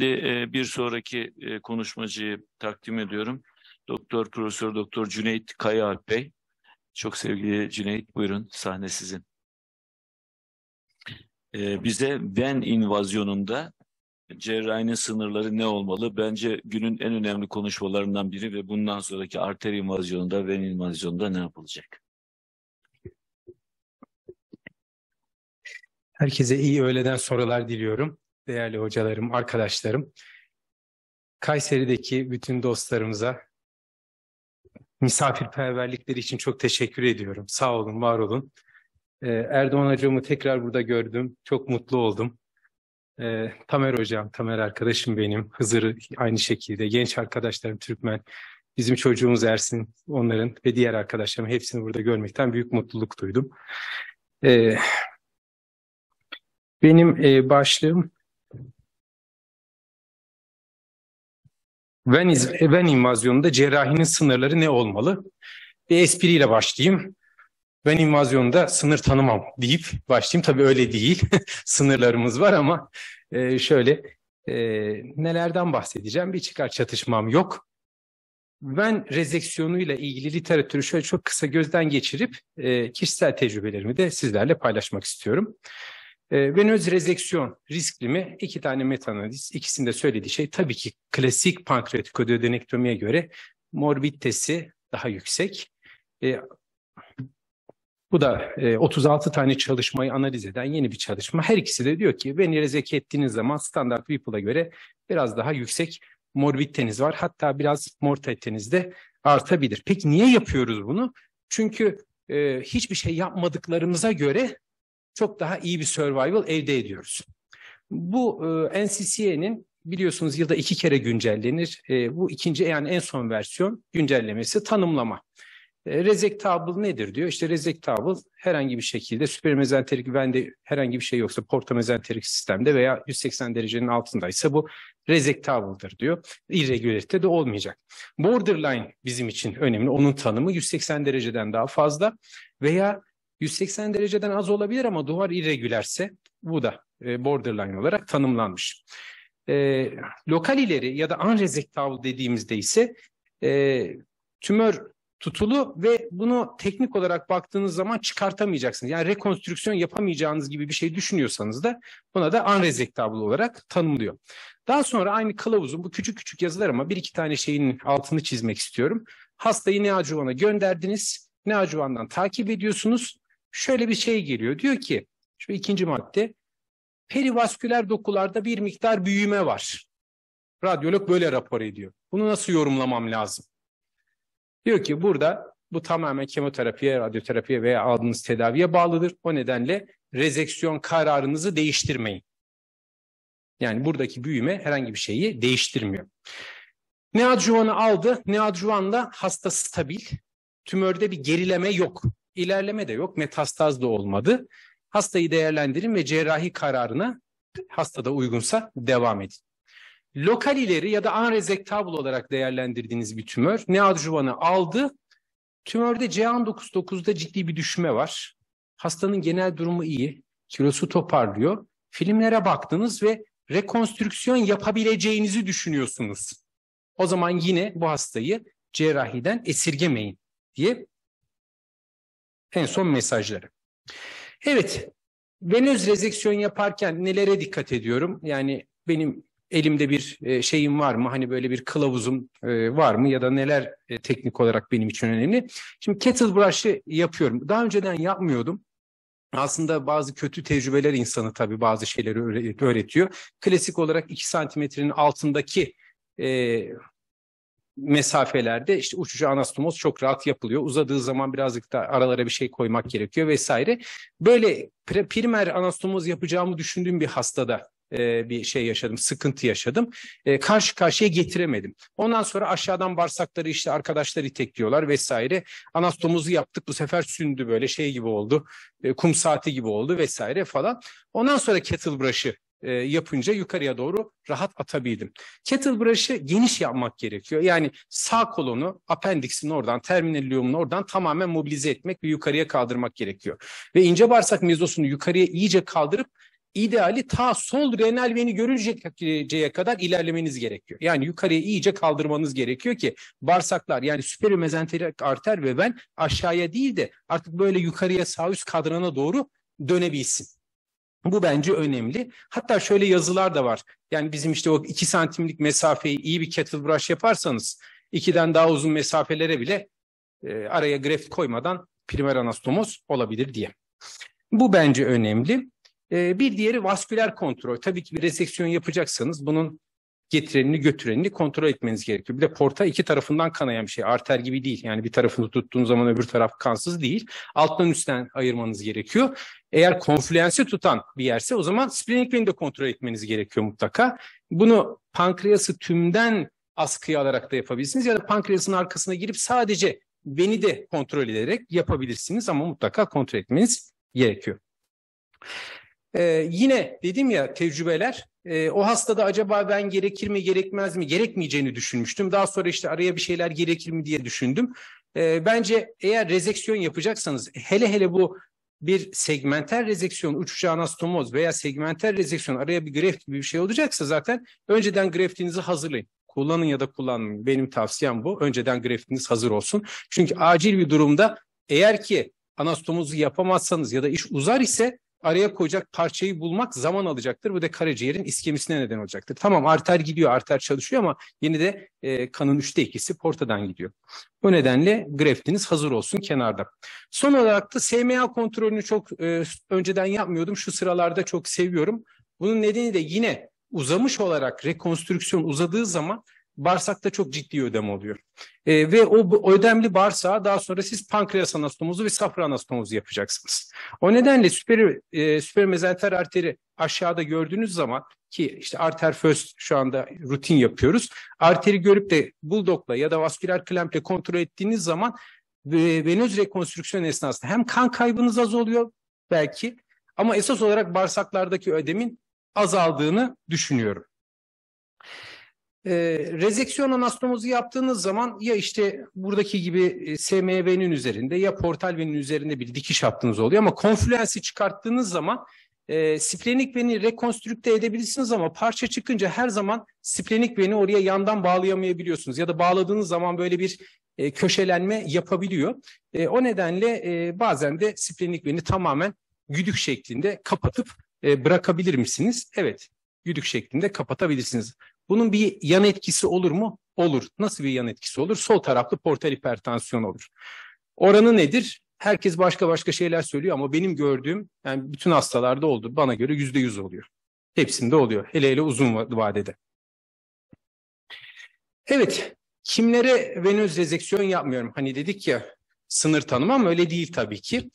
Şimdi e, bir sonraki e, konuşmacıyı takdim ediyorum. Doktor Profesör Doktor Cüneyt Kayaalp Bey. Çok sevgili Cüneyt buyurun sahne sizin. E, bize Ven invazyonunda cerrahinin sınırları ne olmalı? Bence günün en önemli konuşmalarından biri ve bundan sonraki arter invazyonunda, ven invazyonunda ne yapılacak? Herkese iyi öğleden sorular diliyorum değerli hocalarım, arkadaşlarım. Kayseri'deki bütün dostlarımıza misafirperverlikleri için çok teşekkür ediyorum. Sağ olun, var olun. Ee, Erdoğan hocamı tekrar burada gördüm. Çok mutlu oldum. Ee, Tamer hocam, Tamer arkadaşım benim. Hızır'ı aynı şekilde. Genç arkadaşlarım Türkmen. Bizim çocuğumuz Ersin, onların ve diğer arkadaşlarım hepsini burada görmekten büyük mutluluk duydum. Ee, benim e, başlığım Ven, Ven invazyonunda cerrahinin sınırları ne olmalı? Bir espriyle başlayayım. Ben invazyonda sınır tanımam deyip başlayayım. Tabii öyle değil. Sınırlarımız var ama e, şöyle e, nelerden bahsedeceğim? Bir çıkar çatışmam yok. Ben rezeksiyonuyla ilgili literatürü şöyle çok kısa gözden geçirip e, kişisel tecrübelerimi de sizlerle paylaşmak istiyorum venöz ee, rezeksiyon risk mi? İki tane metanaliz. İkisinde söylediği şey tabii ki klasik pankreatik ödenektomiye göre morbiditesi daha yüksek. E, bu da e, 36 tane çalışmayı analiz eden yeni bir çalışma. Her ikisi de diyor ki beni rezeki ettiğiniz zaman standart Whipple'a göre biraz daha yüksek morbiditeniz var. Hatta biraz mortaliteniz de artabilir. Peki niye yapıyoruz bunu? Çünkü e, hiçbir şey yapmadıklarımıza göre çok daha iyi bir survival elde ediyoruz. Bu e, NCCA'nin biliyorsunuz yılda iki kere güncellenir. E, bu ikinci yani en son versiyon güncellemesi tanımlama. E, resectable nedir diyor. İşte resectable herhangi bir şekilde süpermezenterik vende herhangi bir şey yoksa portamezenterik sistemde veya 180 derecenin altındaysa bu resectable'dır diyor. Irregularite de olmayacak. Borderline bizim için önemli. Onun tanımı 180 dereceden daha fazla veya 180 dereceden az olabilir ama duvar irregülerse bu da e, borderline olarak tanımlanmış. E, lokal ileri ya da unresectable dediğimizde ise e, tümör tutulu ve bunu teknik olarak baktığınız zaman çıkartamayacaksınız. Yani rekonstrüksiyon yapamayacağınız gibi bir şey düşünüyorsanız da buna da unresectable olarak tanımlıyor. Daha sonra aynı kılavuzun bu küçük küçük yazılar ama bir iki tane şeyin altını çizmek istiyorum. Hastayı neoadjuvana gönderdiniz. Neoadjuvandan takip ediyorsunuz şöyle bir şey geliyor. Diyor ki şu ikinci madde perivasküler dokularda bir miktar büyüme var. Radyolog böyle rapor ediyor. Bunu nasıl yorumlamam lazım? Diyor ki burada bu tamamen kemoterapiye, radyoterapiye veya aldığınız tedaviye bağlıdır. O nedenle rezeksiyon kararınızı değiştirmeyin. Yani buradaki büyüme herhangi bir şeyi değiştirmiyor. Ne aldı, ne adjuvanla hasta stabil. Tümörde bir gerileme yok. İlerleme de yok, metastaz da olmadı. Hastayı değerlendirin ve cerrahi kararına hastada uygunsa devam edin. Lokal ileri ya da unresectable olarak değerlendirdiğiniz bir tümör neadjuvanı aldı. Tümörde C9'da ciddi bir düşme var. Hastanın genel durumu iyi. Kilosu toparlıyor. Filmlere baktınız ve rekonstrüksiyon yapabileceğinizi düşünüyorsunuz. O zaman yine bu hastayı cerrahiden esirgemeyin diye en son mesajları. Evet, venöz rezeksiyon yaparken nelere dikkat ediyorum? Yani benim elimde bir e, şeyim var mı? Hani böyle bir kılavuzum e, var mı? Ya da neler e, teknik olarak benim için önemli? Şimdi kettle brush'ı yapıyorum. Daha önceden yapmıyordum. Aslında bazı kötü tecrübeler insanı tabii bazı şeyleri öğretiyor. Klasik olarak 2 santimetrenin altındaki e, mesafelerde işte uçuşu anastomoz çok rahat yapılıyor. Uzadığı zaman birazcık da aralara bir şey koymak gerekiyor vesaire. Böyle primer anastomoz yapacağımı düşündüğüm bir hastada e, bir şey yaşadım, sıkıntı yaşadım. E, karşı karşıya getiremedim. Ondan sonra aşağıdan bağırsakları işte arkadaşlar itekliyorlar vesaire. Anastomozu yaptık bu sefer sündü böyle şey gibi oldu. E, kum saati gibi oldu vesaire falan. Ondan sonra kettle brush'ı e, yapınca yukarıya doğru rahat atabildim. Kettle brush'ı geniş yapmak gerekiyor. Yani sağ kolonu, appendiksini oradan, terminal oradan tamamen mobilize etmek ve yukarıya kaldırmak gerekiyor. Ve ince bağırsak mezosunu yukarıya iyice kaldırıp ideali ta sol renal veni görünceye kadar ilerlemeniz gerekiyor. Yani yukarıya iyice kaldırmanız gerekiyor ki bağırsaklar yani süperiomezenterik arter ve ben aşağıya değil de artık böyle yukarıya sağ üst kadrana doğru dönebilsin. Bu bence önemli. Hatta şöyle yazılar da var. Yani bizim işte o iki santimlik mesafeyi iyi bir kettle brush yaparsanız ikiden daha uzun mesafelere bile e, araya graft koymadan primer anastomoz olabilir diye. Bu bence önemli. E, bir diğeri vasküler kontrol. Tabii ki bir reseksiyon yapacaksanız bunun getirenini götürenini kontrol etmeniz gerekiyor. Bir de porta iki tarafından kanayan bir şey. Arter gibi değil. Yani bir tarafını tuttuğun zaman öbür taraf kansız değil. Alttan üstten ayırmanız gerekiyor. Eğer konfluensi tutan bir yerse o zaman spleneklerini de kontrol etmeniz gerekiyor mutlaka. Bunu pankreası tümden askıya alarak da yapabilirsiniz ya da pankreasın arkasına girip sadece beni de kontrol ederek yapabilirsiniz ama mutlaka kontrol etmeniz gerekiyor. Ee, yine dedim ya tecrübeler e, o hastada acaba ben gerekir mi gerekmez mi gerekmeyeceğini düşünmüştüm. Daha sonra işte araya bir şeyler gerekir mi diye düşündüm. E, bence eğer rezeksiyon yapacaksanız hele hele bu bir segmenter rezeksiyon uçucu anastomoz veya segmenter rezeksiyon araya bir greft gibi bir şey olacaksa zaten önceden greftinizi hazırlayın. Kullanın ya da kullanmayın. Benim tavsiyem bu. Önceden greftiniz hazır olsun. Çünkü acil bir durumda eğer ki anastomozu yapamazsanız ya da iş uzar ise araya koyacak parçayı bulmak zaman alacaktır. Bu da karaciğerin iskemisine neden olacaktır. Tamam arter gidiyor, arter çalışıyor ama yine de e, kanın üçte ikisi portadan gidiyor. O nedenle greftiniz hazır olsun kenarda. Son olarak da SMA kontrolünü çok e, önceden yapmıyordum. Şu sıralarda çok seviyorum. Bunun nedeni de yine uzamış olarak rekonstrüksiyon uzadığı zaman bağırsakta çok ciddi ödem oluyor. E, ve o, o ödemli bağırsağa daha sonra siz pankreas anastomozu ve safra anastomozu yapacaksınız. O nedenle süper, e, süper mezenter arteri aşağıda gördüğünüz zaman ki işte arter first şu anda rutin yapıyoruz. Arteri görüp de buldokla ya da vasküler klemple kontrol ettiğiniz zaman e, venöz rekonstrüksiyon esnasında hem kan kaybınız az oluyor belki ama esas olarak bağırsaklardaki ödemin azaldığını düşünüyorum. E, rezeksiyon anastomozu yaptığınız zaman ya işte buradaki gibi e, SMV'nin üzerinde ya portal venin üzerinde bir dikiş yaptığınız oluyor ama konfluensi çıkarttığınız zaman e, splenik veni rekonstrükte edebilirsiniz ama parça çıkınca her zaman splenik veni oraya yandan bağlayamayabiliyorsunuz ya da bağladığınız zaman böyle bir e, köşelenme yapabiliyor. E, o nedenle e, bazen de splenik veni tamamen güdük şeklinde kapatıp e, bırakabilir misiniz? Evet, güdük şeklinde kapatabilirsiniz. Bunun bir yan etkisi olur mu? Olur. Nasıl bir yan etkisi olur? Sol taraflı portal hipertansiyon olur. Oranı nedir? Herkes başka başka şeyler söylüyor ama benim gördüğüm yani bütün hastalarda oldu. Bana göre yüzde yüz oluyor. Hepsinde oluyor. Hele hele uzun vadede. Evet. Kimlere venöz rezeksiyon yapmıyorum? Hani dedik ya sınır tanımam öyle değil tabii ki.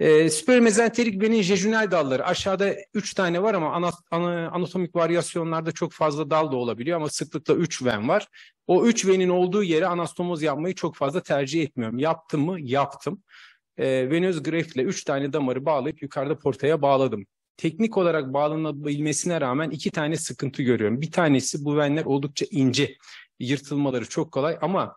E, ee, Spermezenterik benin jejunal dalları aşağıda 3 tane var ama ana, ana, anatomik varyasyonlarda çok fazla dal da olabiliyor ama sıklıkla 3 ven var. O 3 venin olduğu yere anastomoz yapmayı çok fazla tercih etmiyorum. Yaptım mı? Yaptım. E, venöz greftle 3 tane damarı bağlayıp yukarıda portaya bağladım. Teknik olarak bağlanabilmesine rağmen iki tane sıkıntı görüyorum. Bir tanesi bu venler oldukça ince. Yırtılmaları çok kolay ama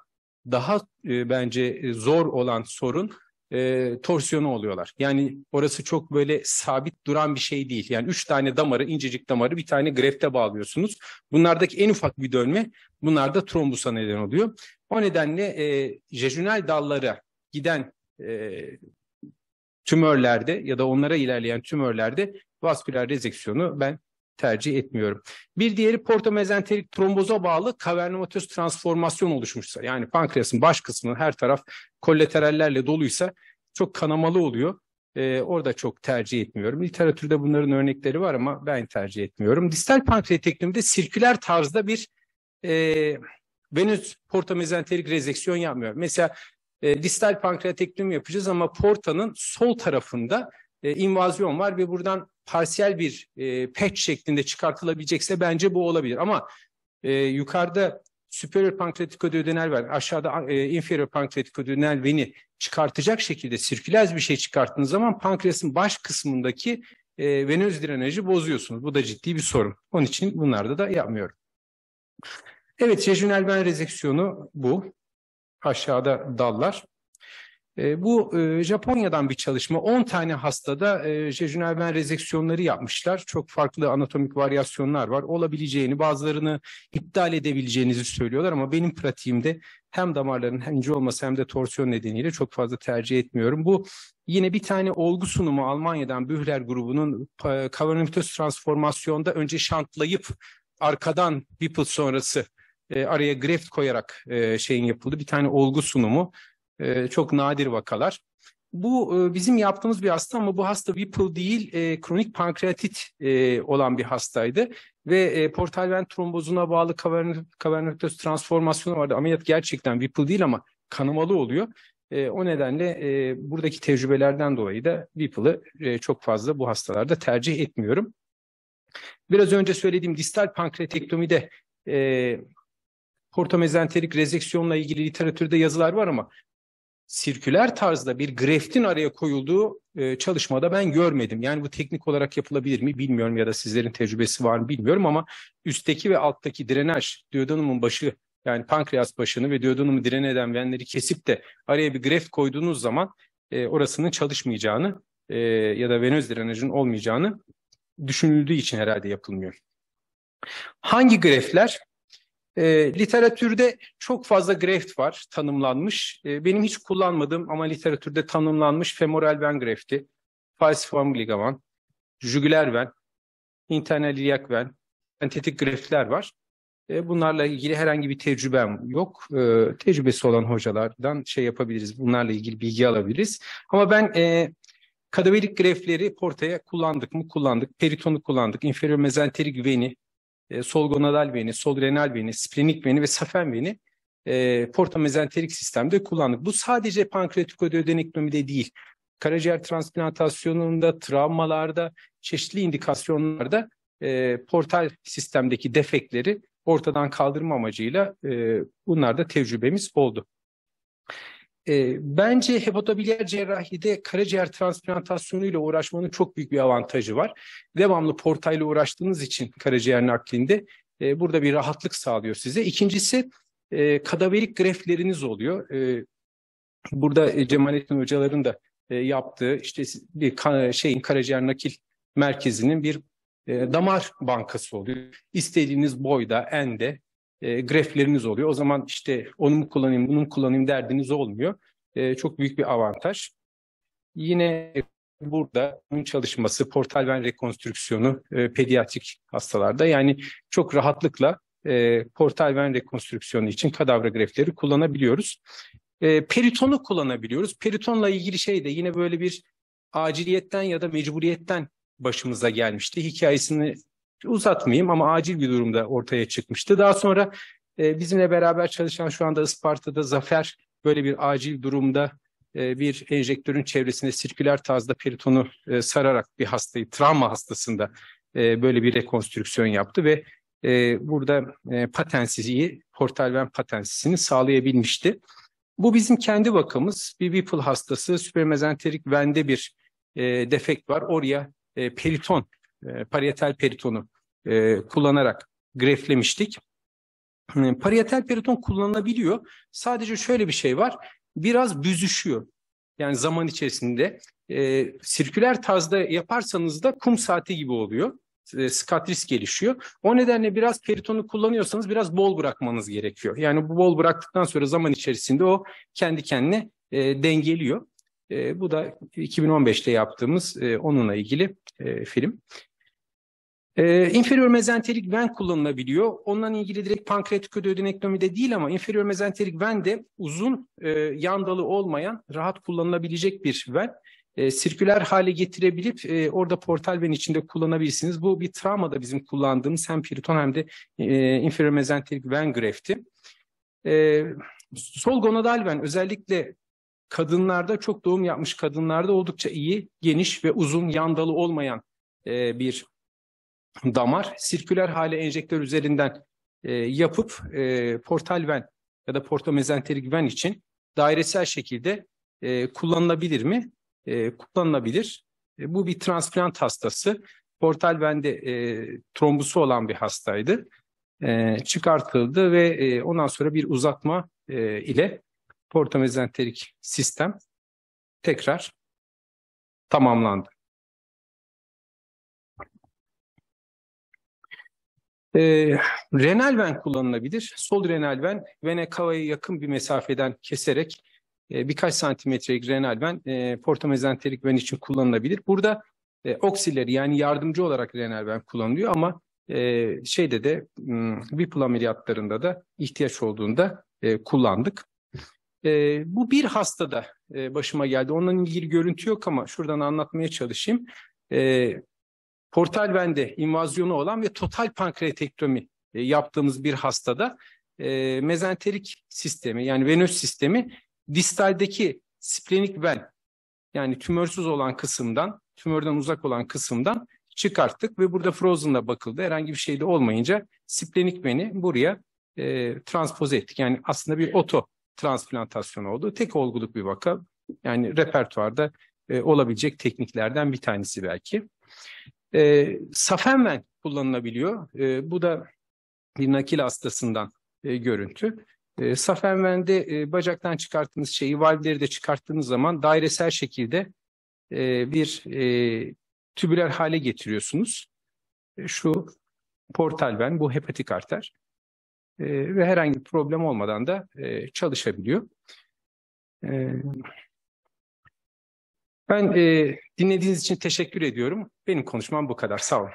daha e, bence e, zor olan sorun e, torsiyonu oluyorlar. Yani orası çok böyle sabit duran bir şey değil. Yani üç tane damarı, incecik damarı bir tane grefte bağlıyorsunuz. Bunlardaki en ufak bir dönme bunlarda trombusa neden oluyor. O nedenle e, jejunal dallara giden e, tümörlerde ya da onlara ilerleyen tümörlerde vasküler rezeksiyonu ben tercih etmiyorum. Bir diğeri portomezenterik tromboza bağlı kavernomatöz transformasyon oluşmuşsa yani pankreasın baş kısmının her taraf kollaterallerle doluysa çok kanamalı oluyor. Ee, orada çok tercih etmiyorum. Literatürde bunların örnekleri var ama ben tercih etmiyorum. Distal pankreatektomide sirküler tarzda bir e, venöz portomezenterik rezeksiyon yapmıyorum. Mesela e, distal pankreatektomi yapacağız ama portanın sol tarafında e, invazyon var ve buradan parsiyel bir e, patch şeklinde çıkartılabilecekse bence bu olabilir. Ama e, yukarıda superior pankreatik ödödenal var. Aşağıda e, inferior pankreatik ödödenal veni çıkartacak şekilde sirkülaz bir şey çıkarttığınız zaman pankreasın baş kısmındaki e, venöz drenajı bozuyorsunuz. Bu da ciddi bir sorun. Onun için bunlarda da yapmıyorum. Evet, jejunal ben rezeksiyonu bu. Aşağıda dallar. E, bu e, Japonya'dan bir çalışma. 10 tane hastada e, jejunal ven rezeksiyonları yapmışlar. Çok farklı anatomik varyasyonlar var. Olabileceğini, bazılarını iptal edebileceğinizi söylüyorlar ama benim pratiğimde hem damarların hem ince olması hem de torsiyon nedeniyle çok fazla tercih etmiyorum. Bu yine bir tane olgu sunumu Almanya'dan Bühler grubunun e, kavanomitöz transformasyonda önce şantlayıp arkadan Whipple sonrası e, araya greft koyarak şeyin yapıldı. Bir tane olgu sunumu e, çok nadir vakalar. Bu e, bizim yaptığımız bir hasta ama bu hasta Whipple değil, e, kronik pankreatit e, olan bir hastaydı. Ve e, portal ven trombozuna bağlı kavernöktöz transformasyonu vardı. Ameliyat gerçekten Whipple değil ama kanamalı oluyor. E, o nedenle e, buradaki tecrübelerden dolayı da Whipple'ı e, çok fazla bu hastalarda tercih etmiyorum. Biraz önce söylediğim distal pankreatektomide e, portomezenterik rezeksiyonla ilgili literatürde yazılar var ama sirküler tarzda bir greftin araya koyulduğu e, çalışmada ben görmedim. Yani bu teknik olarak yapılabilir mi bilmiyorum ya da sizlerin tecrübesi var mı bilmiyorum ama üstteki ve alttaki drenaj, duodenumun başı yani pankreas başını ve duodenumu direne eden venleri kesip de araya bir greft koyduğunuz zaman e, orasının çalışmayacağını e, ya da venöz drenajın olmayacağını düşünüldüğü için herhalde yapılmıyor. Hangi greftler? E, literatürde çok fazla graft var tanımlanmış. E, benim hiç kullanmadığım ama literatürde tanımlanmış femoral ven grafti, falciform ligaman, jugüler ven, internal iliac ven, sentetik greftler var. E, bunlarla ilgili herhangi bir tecrübem yok. E, tecrübesi olan hocalardan şey yapabiliriz, bunlarla ilgili bilgi alabiliriz. Ama ben e, kadaverik grefleri portaya kullandık mı? Kullandık. Peritonu kullandık. inferior mezenterik veni, e, sol gonadal veni, sol renal veni, sprenik veni ve safen veni e, portamezenterik sistemde kullandık. Bu sadece pankreatik ödenektomide değil. Karaciğer transplantasyonunda, travmalarda, çeşitli indikasyonlarda e, portal sistemdeki defekleri ortadan kaldırma amacıyla e, bunlar da tecrübemiz oldu. E, bence hepatobiliyer cerrahide karaciğer transplantasyonu ile uğraşmanın çok büyük bir avantajı var. Devamlı portayla uğraştığınız için karaciğer naklinde e, burada bir rahatlık sağlıyor size. İkincisi e, kadaverik grefleriniz oluyor. E, burada e, Cemalettin hocaların da e, yaptığı işte bir kan, şeyin karaciğer nakil merkezinin bir e, damar bankası oluyor. İstediğiniz boyda, ende e, grefleriniz oluyor. O zaman işte onu mu kullanayım, bunu mu kullanayım derdiniz olmuyor. E, çok büyük bir avantaj. Yine burada bunun çalışması, portal ven rekonstrüksiyonu e, pediatrik hastalarda. Yani çok rahatlıkla e, portal ven rekonstrüksiyonu için kadavra grefleri kullanabiliyoruz. E, peritonu kullanabiliyoruz. Peritonla ilgili şey de yine böyle bir aciliyetten ya da mecburiyetten başımıza gelmişti. Hikayesini uzatmayayım ama acil bir durumda ortaya çıkmıştı. Daha sonra e, bizimle beraber çalışan şu anda Isparta'da Zafer böyle bir acil durumda e, bir enjektörün çevresinde sirküler tarzda peritonu e, sararak bir hastayı, travma hastasında e, böyle bir rekonstrüksiyon yaptı ve e, burada e, portal ven patensisini sağlayabilmişti. Bu bizim kendi vakamız. Bir Whipple hastası süpermezenterik vende bir e, defekt var. Oraya e, periton e, parietal peritonu e, kullanarak greflemiştik. E, parietal periton kullanılabiliyor. Sadece şöyle bir şey var. Biraz büzüşüyor. Yani zaman içerisinde e, sirküler tarzda yaparsanız da kum saati gibi oluyor. E, skatris gelişiyor. O nedenle biraz peritonu kullanıyorsanız biraz bol bırakmanız gerekiyor. Yani bu bol bıraktıktan sonra zaman içerisinde o kendi kendine e, dengeliyor. E, bu da 2015'te yaptığımız e, onunla ilgili e, film. E, inferior mezenterik ven kullanılabiliyor. Ondan ilgili direkt pankreatik öde ödenektomide değil ama inferior mezenterik ven de uzun e, yandalı olmayan rahat kullanılabilecek bir ven. E, sirküler hale getirebilip e, orada portal ven içinde kullanabilirsiniz. Bu bir travmada bizim kullandığımız hem periton hem de e, inferior mezenterik ven grefti. E, sol gonadal ven özellikle kadınlarda çok doğum yapmış kadınlarda oldukça iyi, geniş ve uzun yandalı olmayan e, bir damar sirküler hale enjektör üzerinden e, yapıp e, portal ven ya da portomezenterik ven için dairesel şekilde e, kullanılabilir mi? E, kullanılabilir. E, bu bir transplant hastası. Portal vende e, trombusu olan bir hastaydı. E, çıkartıldı ve e, ondan sonra bir uzatma e, ile portomezenterik sistem tekrar tamamlandı. E, ee, renal ven kullanılabilir. Sol renal ven, vene kavaya yakın bir mesafeden keserek e, birkaç santimetrelik renal ven e, portomezenterik ven için kullanılabilir. Burada e, oksileri yani yardımcı olarak renal ven kullanılıyor ama e, şeyde de VIP hmm, ameliyatlarında da ihtiyaç olduğunda e, kullandık. E, bu bir hastada e, başıma geldi. Onunla ilgili görüntü yok ama şuradan anlatmaya çalışayım. E, portal bende invazyonu olan ve total pankreatektomi e, yaptığımız bir hastada e, mezenterik sistemi yani venöz sistemi distaldeki splenik ben yani tümörsüz olan kısımdan, tümörden uzak olan kısımdan çıkarttık ve burada frozen'la bakıldı. Herhangi bir şey de olmayınca splenik beni buraya e, transpoze ettik. Yani aslında bir oto transplantasyon oldu. Tek olguluk bir vaka. Yani repertuarda e, olabilecek tekniklerden bir tanesi belki. E, ee, safenven kullanılabiliyor. E, bu da bir nakil hastasından e, görüntü. E, ee, safenvende e, bacaktan çıkarttığınız şeyi, valvleri de çıkarttığınız zaman dairesel şekilde e, bir e, tübüler hale getiriyorsunuz. E, şu portal ven, bu hepatik arter e, ve herhangi bir problem olmadan da e, çalışabiliyor. E, ben e, dinlediğiniz için teşekkür ediyorum. Benim konuşmam bu kadar. Sağ olun.